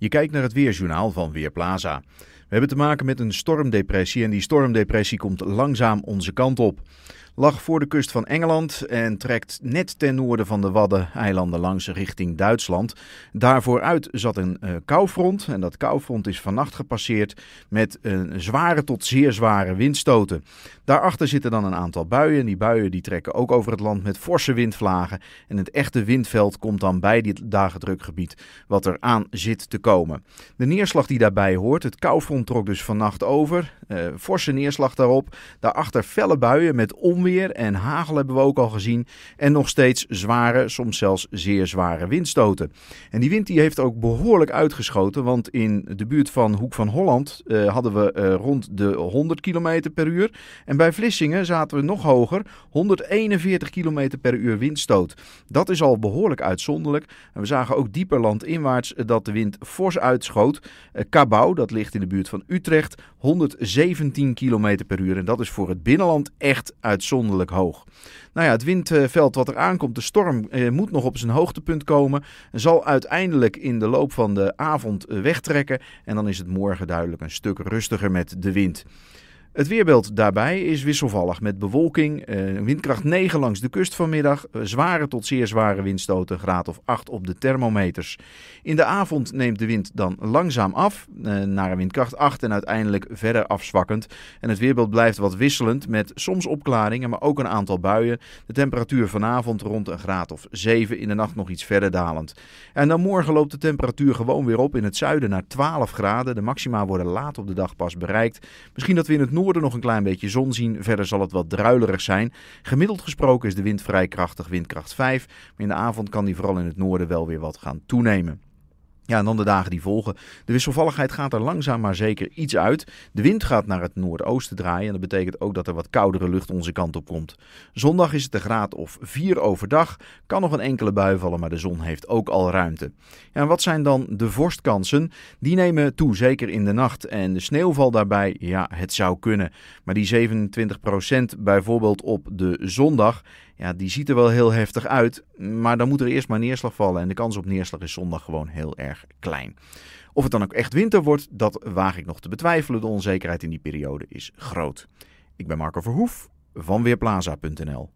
Je kijkt naar het weerjournaal van Weerplaza. We hebben te maken met een stormdepressie en die stormdepressie komt langzaam onze kant op lag voor de kust van Engeland en trekt net ten noorden van de Waddeneilanden langs richting Duitsland. Daarvoor zat een eh, koufront en dat koufront is vannacht gepasseerd met een zware tot zeer zware windstoten. Daarachter zitten dan een aantal buien die buien die trekken ook over het land met forse windvlagen en het echte windveld komt dan bij dit dagendrukgebied wat er aan zit te komen. De neerslag die daarbij hoort, het koufront trok dus vannacht over, eh, forse neerslag daarop, daarachter felle buien met onweer en hagel hebben we ook al gezien. En nog steeds zware, soms zelfs zeer zware windstoten. En die wind die heeft ook behoorlijk uitgeschoten. Want in de buurt van Hoek van Holland eh, hadden we eh, rond de 100 km per uur. En bij Vlissingen zaten we nog hoger. 141 km per uur windstoot. Dat is al behoorlijk uitzonderlijk. En we zagen ook dieper landinwaarts dat de wind fors uitschoot. Uh, eh, Cabau, dat ligt in de buurt van Utrecht. 117 km per uur. En dat is voor het binnenland echt uitzonderlijk hoog. Nou ja, het windveld wat er aankomt, de storm, eh, moet nog op zijn hoogtepunt komen. Zal uiteindelijk in de loop van de avond eh, wegtrekken. En dan is het morgen duidelijk een stuk rustiger met de wind. Het weerbeeld daarbij is wisselvallig met bewolking, eh, windkracht 9 langs de kust vanmiddag, eh, zware tot zeer zware windstoten, graad of 8 op de thermometers. In de avond neemt de wind dan langzaam af, eh, naar een windkracht 8 en uiteindelijk verder afzwakkend. En het weerbeeld blijft wat wisselend met soms opklaringen, maar ook een aantal buien. De temperatuur vanavond rond een graad of 7, in de nacht nog iets verder dalend. En dan morgen loopt de temperatuur gewoon weer op in het zuiden naar 12 graden. De maxima worden laat op de dag pas bereikt. Misschien dat we in het noorden noorden nog een klein beetje zon zien. Verder zal het wat druilerig zijn. Gemiddeld gesproken is de wind vrij krachtig, windkracht 5. Maar in de avond kan die vooral in het noorden wel weer wat gaan toenemen. Ja, en dan de dagen die volgen. De wisselvalligheid gaat er langzaam maar zeker iets uit. De wind gaat naar het noordoosten draaien en dat betekent ook dat er wat koudere lucht onze kant op komt. Zondag is het een graad of 4 overdag. Kan nog een enkele bui vallen, maar de zon heeft ook al ruimte. Ja, en wat zijn dan de vorstkansen? Die nemen toe, zeker in de nacht. En de sneeuwval daarbij, ja, het zou kunnen. Maar die 27% bijvoorbeeld op de zondag, ja, die ziet er wel heel heftig uit. Maar dan moet er eerst maar neerslag vallen. En de kans op neerslag is zondag gewoon heel erg klein. Of het dan ook echt winter wordt, dat waag ik nog te betwijfelen. De onzekerheid in die periode is groot. Ik ben Marco Verhoef van Weerplaza.nl.